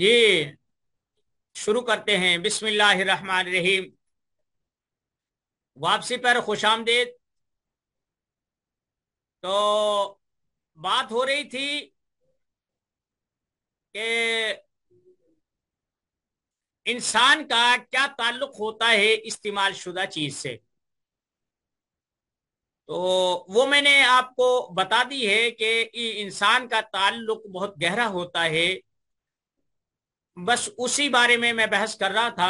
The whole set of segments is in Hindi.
ये शुरू करते हैं बिस्मिल्लाहिर्रहमानिर्रहीम वापसी पर खुश आमदेद तो बात हो रही थी कि इंसान का क्या ताल्लुक होता है इस्तेमाल शुदा चीज से तो वो मैंने आपको बता दी है कि इंसान का ताल्लुक बहुत गहरा होता है बस उसी बारे में मैं बहस कर रहा था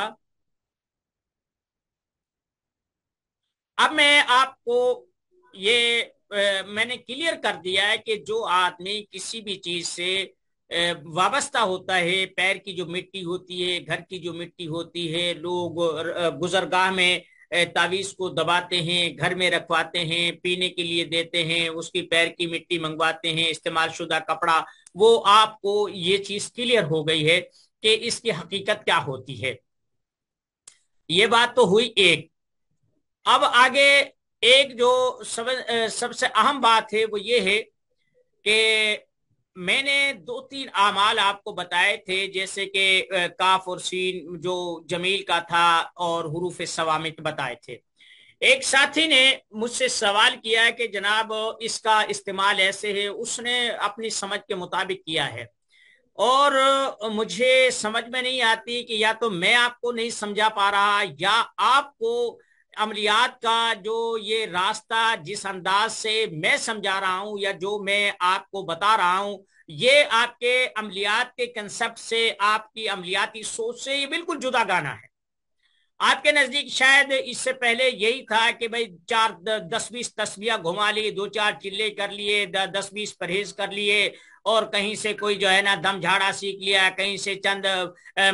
अब मैं आपको ये आ, मैंने क्लियर कर दिया है कि जो आदमी किसी भी चीज से वाबस्ता होता है पैर की जो मिट्टी होती है घर की जो मिट्टी होती है लोग गुजरगाह में तावीज को दबाते हैं घर में रखवाते हैं पीने के लिए देते हैं उसकी पैर की मिट्टी मंगवाते हैं इस्तेमाल शुदा कपड़ा वो आपको ये चीज क्लियर हो गई है कि इसकी हकीकत क्या होती है ये बात तो हुई एक अब आगे एक जो सब सबसे अहम बात है वो ये है कि मैंने दो तीन अमाल आपको बताए थे जैसे कि काफ और सीन जो जमील का था और हरूफ सवामित बताए थे एक साथी ने मुझसे सवाल किया कि जनाब इसका इस्तेमाल ऐसे है उसने अपनी समझ के मुताबिक किया है और मुझे समझ में नहीं आती कि या तो मैं आपको नहीं समझा पा रहा या आपको अमलियात का जो ये रास्ता जिस अंदाज से मैं समझा रहा हूं या जो मैं आपको बता रहा हूं ये आपके अमलियात के कंसेप्ट से आपकी अमलियाती सोच से ये बिल्कुल जुदा गाना है आपके नजदीक शायद इससे पहले यही था कि भाई चार दस बीस तस्वीर घुमा ली दो चार चिल्ले कर लिए दस बीस परहेज कर लिए और कहीं से कोई जो है ना दम झाड़ा सीख लिया कहीं से चंद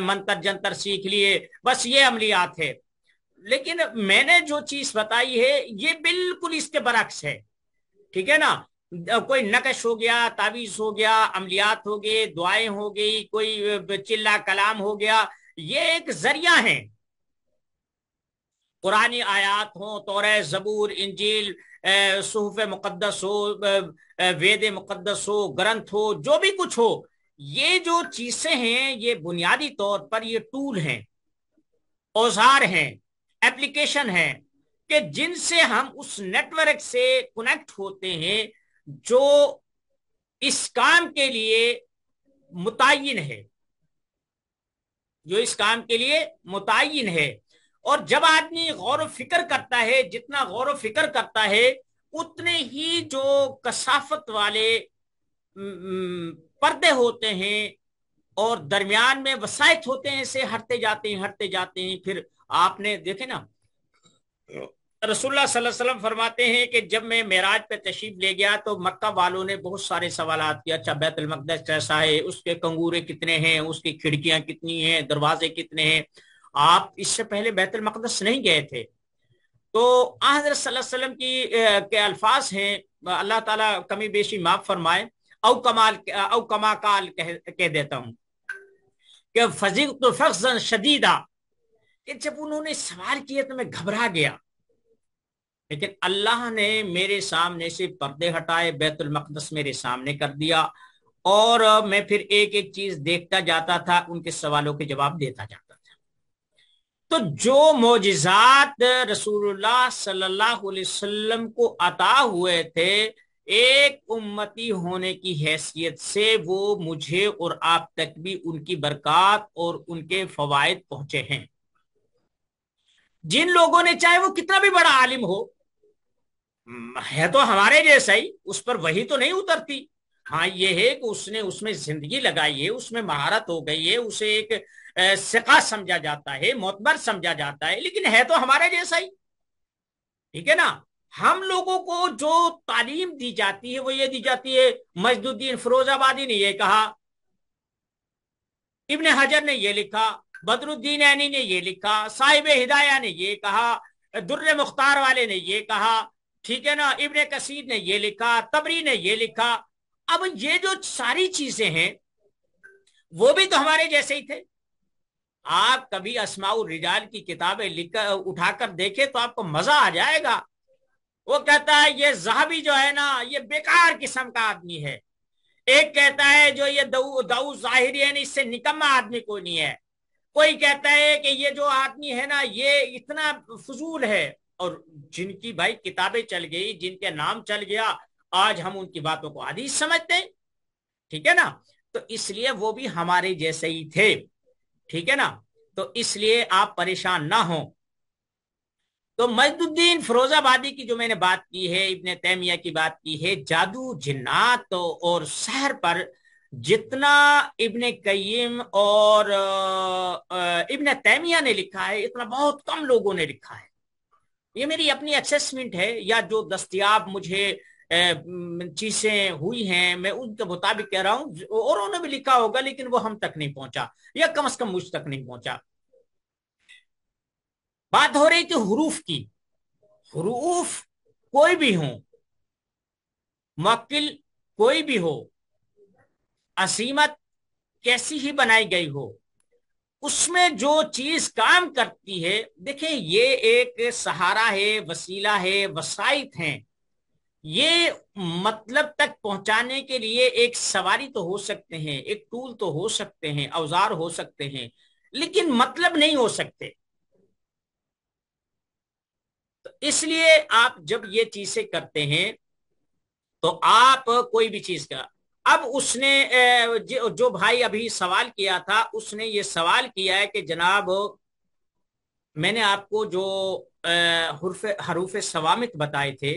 मंत्र जंतर सीख लिए बस ये अमलियात है लेकिन मैंने जो चीज बताई है ये बिल्कुल इसके बरक्स है ठीक है ना कोई नकश हो गया तावीज हो गया अमलियात हो गए दुआएं हो गई कोई चिल्ला कलाम हो गया ये एक जरिया है कुरानी आयात हो तोरे जबूर इंजील सूफ मुकदस हो वेद मुकदस हो ग्रंथ हो जो भी कुछ हो ये जो चीजें हैं ये बुनियादी तौर पर ये टूल हैं औजार हैं एप्लीकेशन है कि जिनसे हम उस नेटवर्क से कनेक्ट होते हैं जो इस काम के लिए मुतन है जो इस काम के लिए मुतन है और जब आदमी गौर फिक्र करता है जितना गौर फिक्र करता है उतने ही जो कसाफत वाले पर्दे होते हैं और दरमियान में वसायत होते हैं इसे हटते जाते हैं हटते जाते हैं फिर आपने देखे ना रसुल्ला वसल्लम फरमाते हैं कि जब मैं मेराज पे तशीफ ले गया तो मक्का वालों ने बहुत सारे सवाल किए अच्छा बैतुल मकदस कैसा है उसके कंगूरे कितने हैं उसकी खिड़कियां कितनी हैं दरवाजे कितने हैं आप इससे पहले बैतुल मकदस नहीं गए थे तो हजरत वसल्लम की के अल्फाज हैं अल्लाह ताला कमी बेशी माफ फरमाए औ कमाल औ कमा काल कह, कह देता हूं कि फजीक तो फजन शदीदा कि जब उन्होंने सवाल किया तो मैं घबरा गया लेकिन अल्लाह ने मेरे सामने से पर्दे हटाए बैतुल मकदस मेरे सामने कर दिया और मैं फिर एक एक चीज देखता जाता था उनके सवालों के जवाब देता जाता तो जो मोजिजात रसूलुल्लाह सल्लल्लाहु अलैहि वसल्लम को अता हुए थे एक उम्मती होने की हैसियत से वो मुझे और आप तक भी उनकी बरकत और उनके फवायद पहुंचे हैं जिन लोगों ने चाहे वो कितना भी बड़ा आलिम हो है तो हमारे जैसा ही उस पर वही तो नहीं उतरती हाँ ये है कि उसने उसमें जिंदगी लगाई है उसमें महारत हो गई है उसे एक सिका समझा जाता है मोतबर समझा जाता है लेकिन है तो हमारे जैसा ही ठीक है ना हम लोगों को जो तालीम दी जाती है वो ये दी जाती है मजदुद्दीन फिरोजाबादी ने ये कहा इबन हजर ने ये लिखा बदरुद्दीन ऐनी ने ये लिखा साहिब हिदाया ने ये कहा दुर्र मुख्तार वाले ने ये कहा ठीक है ना इबन कसीर ने ये लिखा तबरी ने ये लिखा अब ये जो सारी चीजें हैं वो भी तो हमारे जैसे ही थे आप कभी असमाउल रिजाल की किताबें लिख उठाकर देखे तो आपको मजा आ जाएगा वो कहता है ये जहाबी जो है ना ये बेकार किस्म का आदमी है एक कहता है जो ये दाऊ जाहिर है इससे निकम्मा आदमी कोई नहीं है कोई कहता है कि ये जो आदमी है ना ये इतना फजूल है और जिनकी भाई किताबें चल गई जिनके नाम चल गया आज हम उनकी बातों को आदि समझते ठीक है ना तो इसलिए वो भी हमारे जैसे ही थे ठीक है ना तो इसलिए आप परेशान ना हो तो मजदुद्दीन फिरोजाबादी की जो मैंने बात की है इब्ने तैमिया की बात की है जादू जिन्नात और शहर पर जितना इब्ने कईम और इब्ने तैमिया ने लिखा है इतना बहुत कम लोगों ने लिखा है ये मेरी अपनी असेसमेंट है या जो दस्तियाब मुझे चीजें हुई हैं मैं उनके मुताबिक कह रहा हूं और उन्होंने भी लिखा होगा लेकिन वो हम तक नहीं पहुंचा या कम से कम मुझ तक नहीं पहुंचा बात हो रही थी हरूफ की हरूफ कोई भी हो मक्किल कोई भी हो असीमत कैसी ही बनाई गई हो उसमें जो चीज काम करती है देखें ये एक सहारा है वसीला है वसाइत हैं ये मतलब तक पहुंचाने के लिए एक सवारी तो हो सकते हैं एक टूल तो हो सकते हैं औजार हो सकते हैं लेकिन मतलब नहीं हो सकते तो इसलिए आप जब ये चीजें करते हैं तो आप कोई भी चीज का अब उसने जो भाई अभी सवाल किया था उसने ये सवाल किया है कि जनाब मैंने आपको जो हरूफ हरूफ सवामित बताए थे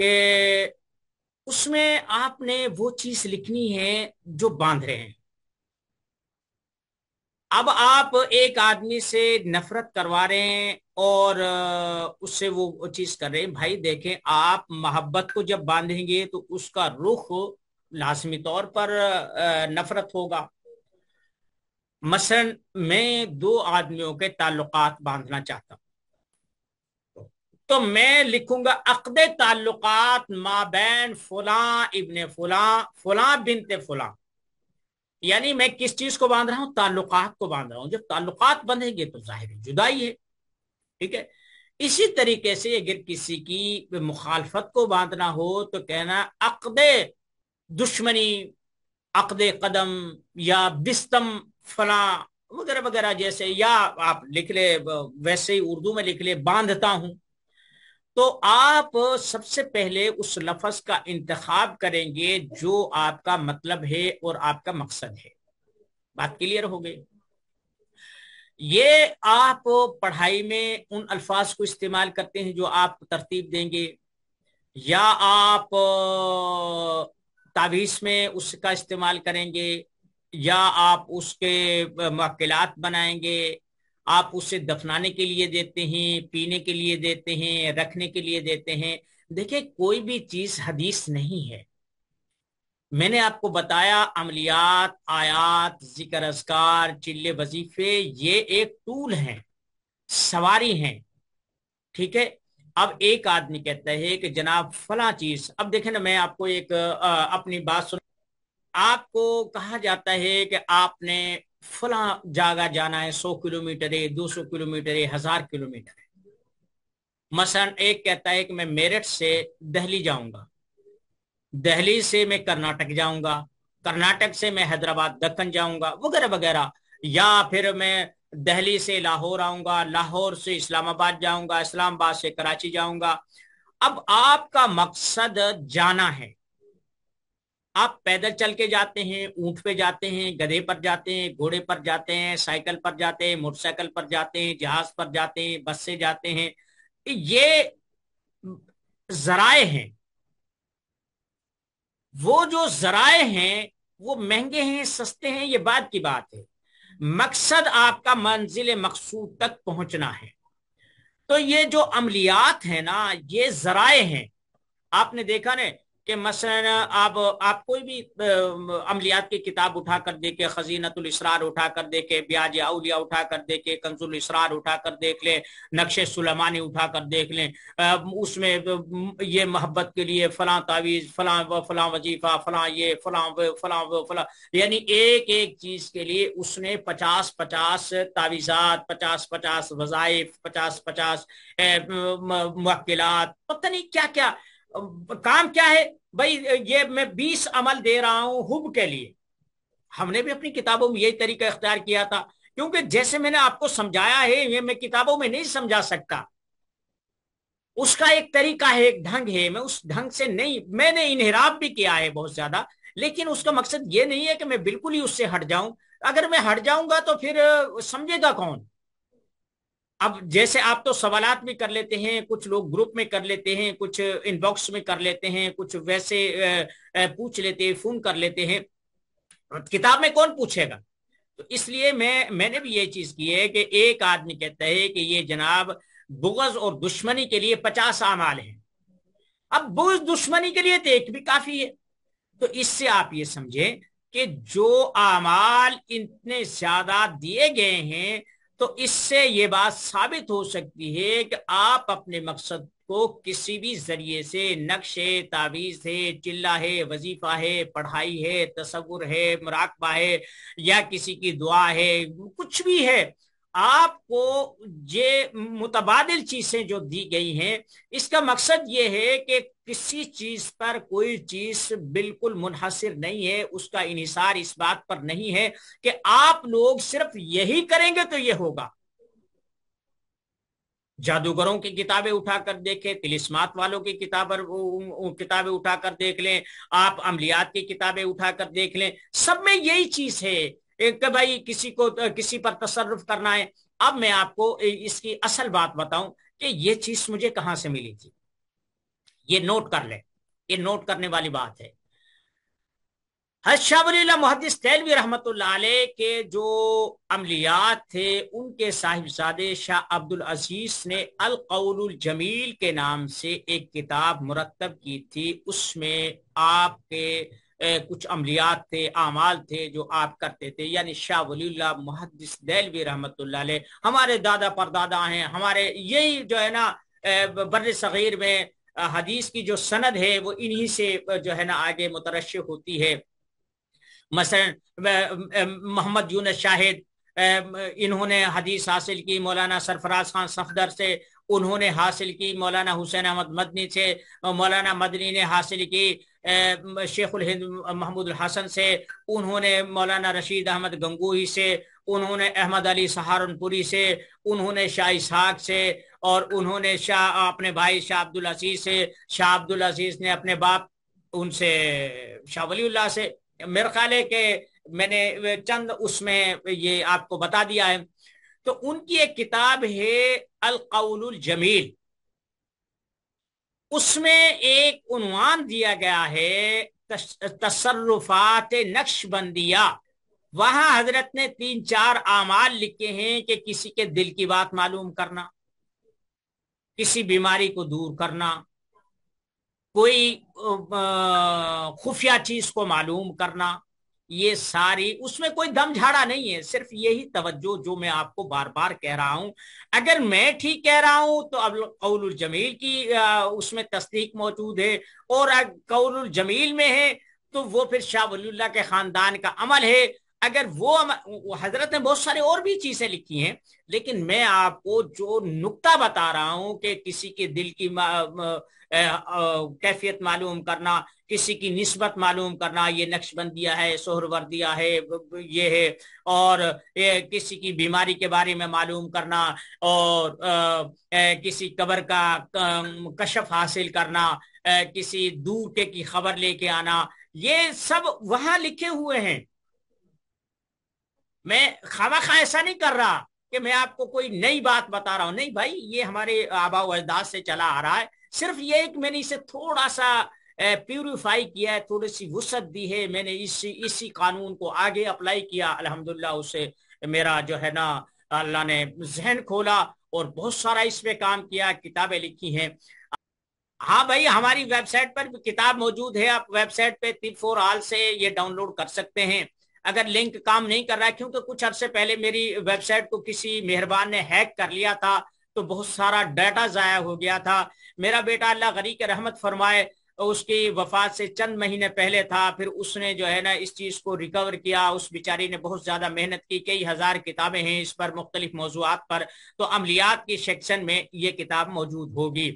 कि उसमें आपने वो चीज लिखनी है जो बांध रहे हैं अब आप एक आदमी से नफरत करवा रहे हैं और उससे वो चीज कर रहे हैं भाई देखें आप मोहब्बत को जब बांधेंगे तो उसका रुख लाजमी तौर पर नफरत होगा मसलन मैं दो आदमियों के ताल्लुकात बांधना चाहता हूं तो मैं लिखूंगा अकद ताल्लुक माबैन फुला इबन फुला फुला बिनते फुला यानी मैं किस चीज को बांध रहा हूं ताल्लुक को बांध रहा हूं जब ताल्लुक बंधेंगे तो जाहिर जुदाई है ठीक है इसी तरीके से अगर किसी की मुखालफत को बांधना हो तो कहना अकद दुश्मनी अकद कदम या बिस्तम फला वगैरह वगैरह जैसे या आप लिख ले वैसे ही उर्दू में लिख ले बांधता हूं तो आप सबसे पहले उस लफज का इंतखाब करेंगे जो आपका मतलब है और आपका मकसद है बात क्लियर हो गई ये आप पढ़ाई में उन अल्फाज को इस्तेमाल करते हैं जो आप तरतीब देंगे या आप तावीज़ में उसका इस्तेमाल करेंगे या आप उसके मक्लात बनाएंगे आप उसे दफनाने के लिए देते हैं पीने के लिए देते हैं रखने के लिए देते हैं देखिए कोई भी चीज हदीस नहीं है मैंने आपको बताया अमलियात आयात जिक्र असकार चिल्ले वजीफे ये एक टूल है सवारी है ठीक है अब एक आदमी कहता है कि जनाब फला चीज अब देखे ना मैं आपको एक आ, अपनी बात सुन आपको कहा जाता है कि आपने फला जागा जाना है सौ किलोमीटर है दो सौ किलोमीटर है हजार किलोमीटर है मसलन एक कहता है कि मैं मेरठ से दहली जाऊंगा दहली से मैं कर्नाटक जाऊंगा कर्नाटक से मैं हैदराबाद दक्कन जाऊंगा वगैरह वगैरह या फिर मैं दहली से लाहौर आऊंगा लाहौर से इस्लामाबाद जाऊंगा इस्लामाबाद से कराची जाऊंगा अब आपका मकसद जाना है आप पैदल चल के जाते हैं ऊंट पे जाते हैं गधे पर जाते हैं घोड़े पर जाते हैं साइकिल पर जाते हैं मोटरसाइकिल पर जाते हैं जहाज पर जाते हैं बस से जाते हैं ये जराए हैं वो जो जराए हैं वो महंगे हैं सस्ते हैं ये बात की बात है मकसद आपका मंजिल मकसूद तक पहुंचना है तो ये जो अमलियात है ना ये जराए हैं आपने देखा ना कि मसलन आप आप कोई भी अमलियात की किताब उठा कर देखे खजीनतुल इसरार उठा कर देखे ब्याज अलिया उठा कर देखे कंजुल इसरार उठा कर देख लें नक्शे सुलेमानी उठा कर देख लें उसमें ये मोहब्बत के लिए फलां तावीज़ फलां व फलां वजीफा फलां ये फलां व फलां व फलां यानी एक एक चीज़ के लिए उसने पचास पचास तावीज़ात पचास पचास वज़ाइफ पचास पचास मक्लात पता नहीं क्या क्या काम क्या है भाई ये मैं बीस अमल दे रहा हूं हुब के लिए हमने भी अपनी किताबों में यही तरीका इख्तियार किया था क्योंकि जैसे मैंने आपको समझाया है ये मैं किताबों में नहीं समझा सकता उसका एक तरीका है एक ढंग है मैं उस ढंग से नहीं मैंने इनहराब भी किया है बहुत ज्यादा लेकिन उसका मकसद ये नहीं है कि मैं बिल्कुल ही उससे हट जाऊं अगर मैं हट जाऊंगा तो फिर समझेगा कौन अब जैसे आप तो सवालत भी कर लेते हैं कुछ लोग ग्रुप में कर लेते हैं कुछ इनबॉक्स में कर लेते हैं कुछ वैसे पूछ लेते हैं फोन कर लेते हैं किताब में कौन पूछेगा तो इसलिए मैं मैंने भी ये चीज की है कि एक आदमी कहता है कि ये जनाब बुगज और दुश्मनी के लिए पचास अमाल हैं अब बुगज दुश्मनी के लिए तो एक भी काफी है तो इससे आप ये समझें कि जो अमाल इतने ज्यादा दिए गए हैं तो इससे ये बात साबित हो सकती है कि आप अपने मकसद को किसी भी जरिए से नक्श है तावीज़ है चिल्ला है वजीफा है पढ़ाई है तस्वुर है मुराकबा है या किसी की दुआ है कुछ भी है आपको ये मुतबादल चीजें जो दी गई हैं इसका मकसद ये है कि किसी चीज पर कोई चीज बिल्कुल मुनहसर नहीं है उसका इनिसार इस बात पर नहीं है कि आप लोग सिर्फ यही करेंगे तो ये होगा जादूगरों की किताबें उठाकर देखें तिलिस्मात वालों की किताब किताबें उठाकर देख लें आप अमलियात की किताबें उठाकर देख लें सब में यही चीज है कि भाई किसी को किसी पर तसरफ करना है अब मैं आपको इसकी असल बात बताऊं कि ये चीज मुझे कहां से मिली थी ये नोट कर ले ये नोट करने वाली बात है हशावलीला मुहदस तेलवी रहमत के जो अमलियात थे उनके साहिबजादे शाह अब्दुल अजीज ने अल कौल जमील के नाम से एक किताब मुरतब की थी उसमें आपके कुछ अमलियात थे आमाल थे जो आप करते थे यानी शाह वली मुहदस दैलवी रहमत हमारे दादा परदादा हैं हमारे यही जो है ना बर सग़ीर में हदीस की जो सनद है वो इन्हीं से जो है ना आगे मुतरश होती है मसल मोहम्मद यून शाहिद इन्होंने हदीस हासिल की मौलाना सरफराज खान सफदर से उन्होंने हासिल की मौलाना हुसैन अहमद मदनी से मौलाना मदनी ने हासिल की शेखुल हिंद महमूद हसन से उन्होंने मौलाना रशीद अहमद गंगोही से उन्होंने अहमद अली सहारनपुरी से उन्होंने शाह इसहाक से और उन्होंने शाह अपने भाई शाह अब्दुल अजीज से शाह अब्दुल अजीज ने अपने बाप उनसे शाह वलीउल्लाह से मेरे ख्याल है कि मैंने चंद उसमें ये आपको बता दिया है तो उनकी एक किताब है अलकाउल जमील उसमें एक उनवान दिया गया है तसरुफात नक्शबंदिया वहां हजरत ने तीन चार आमाल लिखे हैं कि किसी के दिल की बात मालूम करना किसी बीमारी को दूर करना कोई खुफिया चीज को मालूम करना ये सारी उसमें कोई दम झाड़ा नहीं है सिर्फ यही तवज्जो जो मैं आपको बार बार कह रहा हूं अगर मैं ठीक कह रहा हूं तो अब कौल जमील की उसमें तस्दीक मौजूद है और कौल जमील में है तो वो फिर शाह वल्ला के खानदान का अमल है अगर वो, हजरत ने बहुत सारे और भी चीजें लिखी हैं लेकिन मैं आपको जो नुक्ता बता रहा हूं कि किसी के दिल की कैफियत मालूम करना किसी की नस्बत मालूम करना ये नक्शबंदिया है दिया है ये है और ये किसी की बीमारी के बारे में मालूम करना और आ, किसी कबर का कशफ हासिल करना आ, किसी दूर के की खबर लेके आना ये सब वहां लिखे हुए हैं मैं खामा खा ऐसा नहीं कर रहा कि मैं आपको कोई नई बात बता रहा हूं नहीं भाई ये हमारे आबा अजदास से चला आ रहा है सिर्फ ये एक मैंने इसे थोड़ा सा प्यूरिफाई किया है थोड़ी सी वसत दी है मैंने इसी इसी कानून को आगे अप्लाई किया अल्हम्दुलिल्लाह उसे मेरा जो है ना अल्लाह ने जहन खोला और बहुत सारा इसमें काम किया किताबें लिखी हैं हाँ भाई हमारी वेबसाइट पर किताब मौजूद है आप वेबसाइट पे टिप फोर आल से ये डाउनलोड कर सकते हैं अगर लिंक काम नहीं कर रहा है क्योंकि कुछ अरसे पहले मेरी वेबसाइट को किसी मेहरबान ने हैक कर लिया था तो बहुत सारा डाटा ज़ाया हो गया था मेरा बेटा अल्लाह गरी के रहमत फरमाए उसकी वफात से चंद महीने पहले था फिर उसने जो है ना इस चीज़ को रिकवर किया उस बेचारी ने बहुत ज़्यादा मेहनत की कई हज़ार किताबें हैं इस पर मुख्तलिफ मौजूद पर तो अमलियात की सेक्शन में ये किताब मौजूद होगी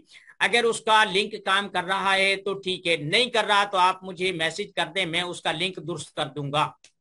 अगर उसका लिंक काम कर रहा है तो ठीक है नहीं कर रहा तो आप मुझे मैसेज कर दें मैं उसका लिंक दुरुस्त कर दूंगा